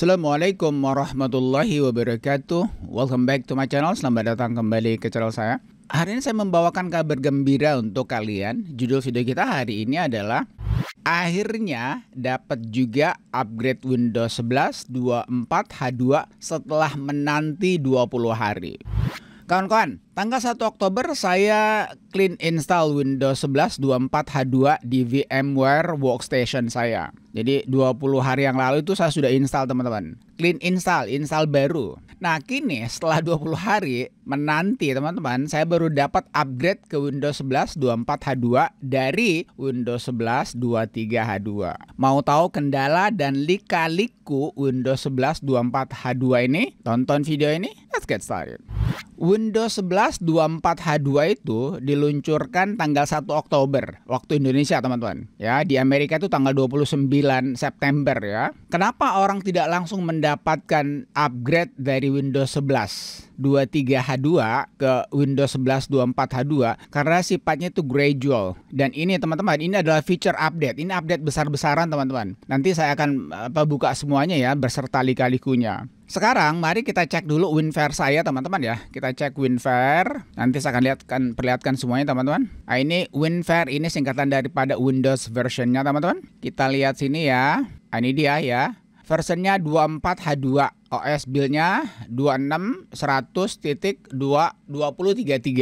Assalamualaikum warahmatullahi wabarakatuh. Welcome back to my channel. Selamat datang kembali ke channel saya. Hari ini saya membawakan kabar gembira untuk kalian. Judul video kita hari ini adalah Akhirnya dapat juga upgrade Windows 11 24H2 setelah menanti 20 hari. Kawan-kawan, tanggal 1 Oktober saya clean install Windows 11 24H2 di VMware workstation saya. Jadi 20 hari yang lalu itu saya sudah install teman-teman. Clean install, install baru. Nah kini setelah 20 hari menanti teman-teman, saya baru dapat upgrade ke Windows 11 24H2 dari Windows 11 23H2. Mau tahu kendala dan lika-liku Windows 11 24H2 ini? Tonton video ini, let's get started. Windows 11 24H2 itu diluncurkan tanggal 1 Oktober waktu Indonesia teman-teman. Ya, di Amerika itu tanggal 29 September ya. Kenapa orang tidak langsung mendapatkan upgrade dari Windows 11 23H2 ke Windows 11 24H2 karena sifatnya itu gradual. Dan ini teman-teman, ini adalah feature update. Ini update besar-besaran teman-teman. Nanti saya akan apa buka semuanya ya berserta lika-likunya. Sekarang mari kita cek dulu WinFair saya teman-teman ya. Kita cek WinFair. Nanti saya akan lihatkan perlihatkan semuanya teman-teman. Nah, ini WinFair ini singkatan daripada Windows versionnya teman-teman. Kita lihat sini ya. Nah, ini dia ya. Versionnya 24H2. OS build-nya 26100.22033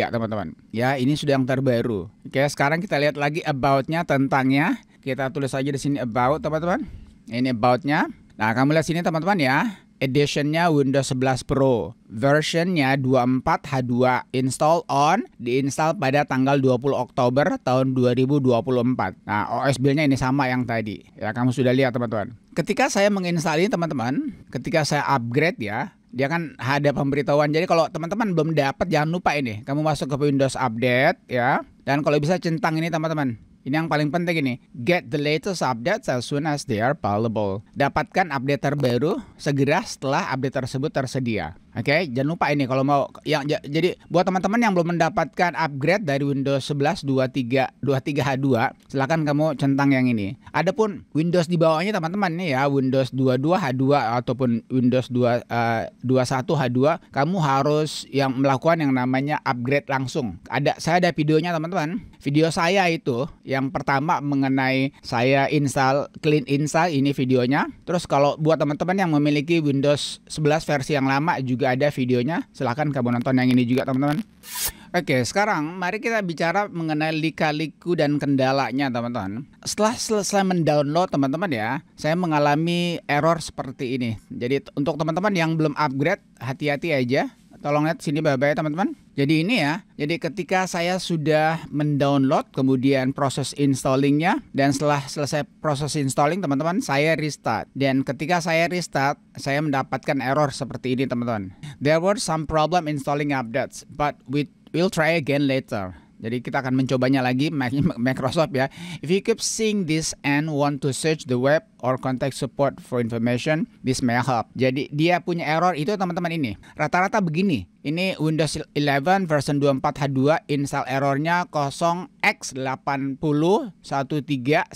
teman-teman. Ya, ini sudah yang terbaru. Oke, sekarang kita lihat lagi about-nya tentangnya. Kita tulis aja di sini about teman-teman. Ini about-nya. Nah, kamu lihat sini teman-teman ya. Editionnya Windows 11 Pro. Versionnya 24H2. Install on, diinstal pada tanggal 20 Oktober tahun 2024. Nah, OS build-nya ini sama yang tadi. Ya, kamu sudah lihat teman-teman. Ketika saya menginstal ini teman-teman, ketika saya upgrade ya, dia kan ada pemberitahuan. Jadi kalau teman-teman belum dapat jangan lupa ini, kamu masuk ke Windows Update ya. Dan kalau bisa centang ini teman-teman. Ini yang paling penting ini. Get the latest updates as soon as they are available. Dapatkan update terbaru segera setelah update tersebut tersedia. Oke, okay, jangan lupa ini kalau mau yang jadi buat teman-teman yang belum mendapatkan upgrade dari Windows 11 23 23H2, silakan kamu centang yang ini. Adapun Windows di bawahnya teman-teman nih ya, Windows 22H2 ataupun Windows 2 uh, 21H2, kamu harus yang melakukan yang namanya upgrade langsung. Ada saya ada videonya teman-teman. Video saya itu yang pertama mengenai saya install clean install ini videonya. Terus kalau buat teman-teman yang memiliki Windows 11 versi yang lama juga ada videonya. Silahkan kamu nonton yang ini juga teman-teman. Oke, sekarang mari kita bicara mengenai lika-liku dan kendalanya, teman-teman. Setelah selesai mendownload, teman-teman ya, saya mengalami error seperti ini. Jadi untuk teman-teman yang belum upgrade, hati-hati aja. Tolong lihat sini bye-bye teman-teman. Jadi ini ya. Jadi ketika saya sudah mendownload kemudian proses installingnya dan setelah selesai proses installing teman-teman saya restart. Dan ketika saya restart saya mendapatkan error seperti ini teman-teman. There were some problem installing updates but we will try again later. Jadi kita akan mencobanya lagi Microsoft ya. If you keep seeing this and want to search the web or contact support for information, this may help. Jadi dia punya error itu teman-teman ini. Rata-rata begini. Ini Windows 11 version 24 H2 install errornya 0x80131501.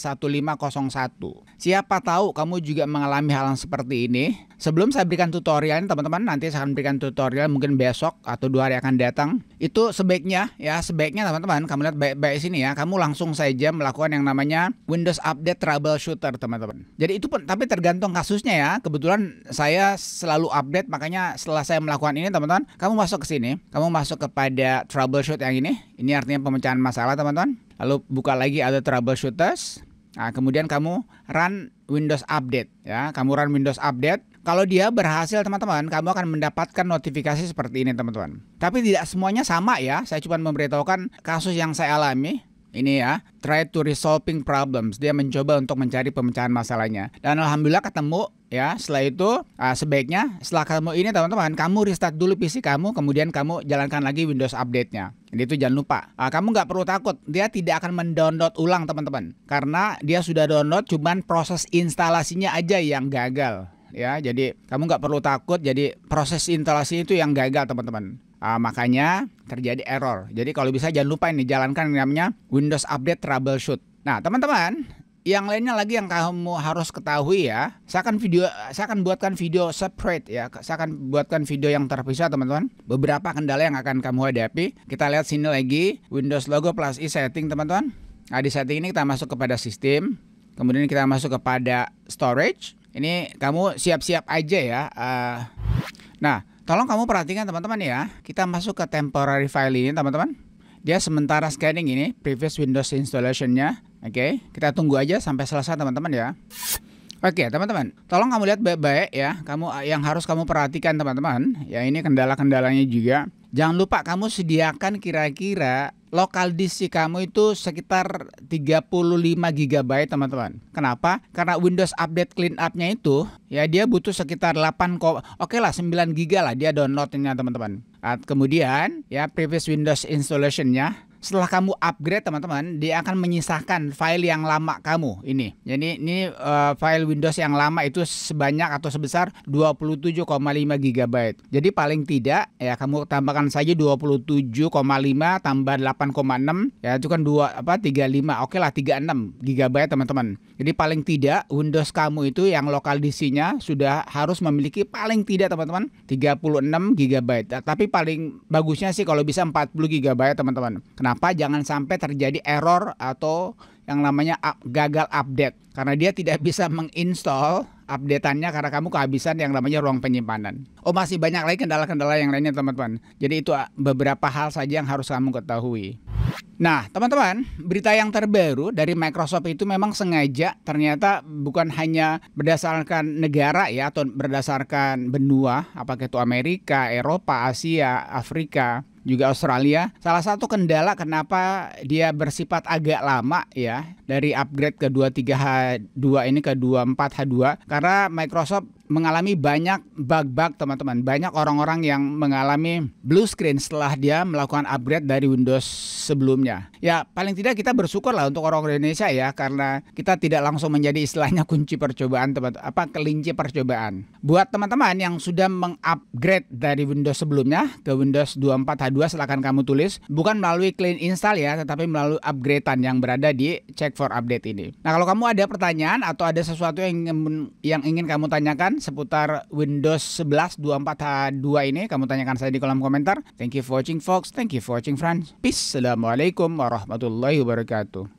Siapa tahu kamu juga mengalami hal yang seperti ini? Sebelum saya berikan tutorialnya teman-teman nanti saya akan berikan tutorial mungkin besok atau dua hari akan datang. Itu sebaiknya ya sebaiknya teman-teman kamu lihat baik-baik sini ya. Kamu langsung saja melakukan yang namanya Windows Update Troubleshooter teman-teman. Jadi itu pun tapi tergantung kasusnya ya. Kebetulan saya selalu update makanya setelah saya melakukan ini teman-teman kamu masuk ke sini. Kamu masuk kepada troubleshoot yang ini. Ini artinya pemecahan masalah teman-teman. Lalu buka lagi ada troubleshooters. Nah, kemudian kamu run Windows Update ya. Kamu run Windows Update kalau dia berhasil teman-teman, kamu akan mendapatkan notifikasi seperti ini teman-teman. Tapi tidak semuanya sama ya. Saya cuma memberitahukan kasus yang saya alami. Ini ya, try to resolving problems. Dia mencoba untuk mencari pemecahan masalahnya. Dan alhamdulillah ketemu ya. Setelah itu uh, sebaiknya setelah kamu ini teman-teman, kamu restart dulu PC kamu, kemudian kamu jalankan lagi Windows update-nya. Jadi itu jangan lupa. Uh, kamu nggak perlu takut, dia tidak akan mendownload ulang teman-teman, karena dia sudah download, cuman proses instalasinya aja yang gagal ya. Jadi kamu nggak perlu takut. Jadi proses instalasi itu yang gagal teman-teman. Uh, makanya terjadi error. Jadi kalau bisa jangan lupa ini jalankan namanya Windows Update Troubleshoot. Nah teman-teman, yang lainnya lagi yang kamu harus ketahui ya, saya akan video, saya akan buatkan video separate ya, saya akan buatkan video yang terpisah teman-teman. Beberapa kendala yang akan kamu hadapi, kita lihat sini lagi Windows Logo plus i setting teman-teman. Nah di setting ini kita masuk kepada sistem, kemudian kita masuk kepada storage, ini kamu siap-siap aja ya. Uh, nah, tolong kamu perhatikan teman-teman ya. Kita masuk ke temporary file ini teman-teman. Dia sementara scanning ini previous Windows installation-nya. Oke, okay. kita tunggu aja sampai selesai teman-teman ya. Oke, teman-teman, tolong kamu lihat baik-baik ya. Kamu eh, yang harus kamu perhatikan teman-teman. Ya, ini kendala-kendalanya juga. Jangan lupa kamu sediakan kira-kira lokal disk kamu itu sekitar 35 GB teman-teman. Kenapa? Karena Windows update clean up-nya itu ya dia butuh sekitar 8 oke okay lah 9 GB lah dia downloadnya teman-teman. Kemudian ya previous Windows installation-nya setelah kamu upgrade teman-teman, dia akan menyisahkan file yang lama kamu ini. Jadi ini uh, file Windows yang lama itu sebanyak atau sebesar 27,5 GB. Jadi paling tidak ya kamu tambahkan saja 27,5 tambah 8,6 ya itu kan 2 apa 35. Oke lah 36 GB teman-teman. Jadi paling tidak Windows kamu itu yang lokal disinya sudah harus memiliki paling tidak teman-teman 36 GB. Tapi paling bagusnya sih kalau bisa 40 GB teman-teman. Kenapa? Kenapa jangan sampai terjadi error atau yang namanya gagal update karena dia tidak bisa menginstall updateannya karena kamu kehabisan yang namanya ruang penyimpanan. Oh masih banyak lagi kendala-kendala yang lainnya teman-teman. Jadi itu ah, beberapa hal saja yang harus kamu ketahui. Nah, teman-teman, berita yang terbaru dari Microsoft itu memang sengaja ternyata bukan hanya berdasarkan negara ya atau berdasarkan benua, apakah itu Amerika, Eropa, Asia, Afrika, juga Australia. Salah satu kendala kenapa dia bersifat agak lama ya dari upgrade ke 23H2 ini ke 24H2 karena Microsoft mengalami banyak bug-bug teman-teman. Banyak orang-orang yang mengalami blue screen setelah dia melakukan upgrade dari Windows sebelumnya. Ya paling tidak kita bersyukur lah untuk orang orang Indonesia ya karena kita tidak langsung menjadi istilahnya kunci percobaan teman apa kelinci percobaan. Buat teman-teman yang sudah mengupgrade dari Windows sebelumnya ke Windows 24 H2 silahkan kamu tulis bukan melalui clean install ya tetapi melalui upgradean yang berada di check for update ini. Nah kalau kamu ada pertanyaan atau ada sesuatu yang ingin, yang ingin kamu tanyakan seputar Windows 11 24H2 ini kamu tanyakan saya di kolom komentar. Thank you for watching folks, thank you for watching friends. Peace. Assalamualaikum warahmatullahi wabarakatuh.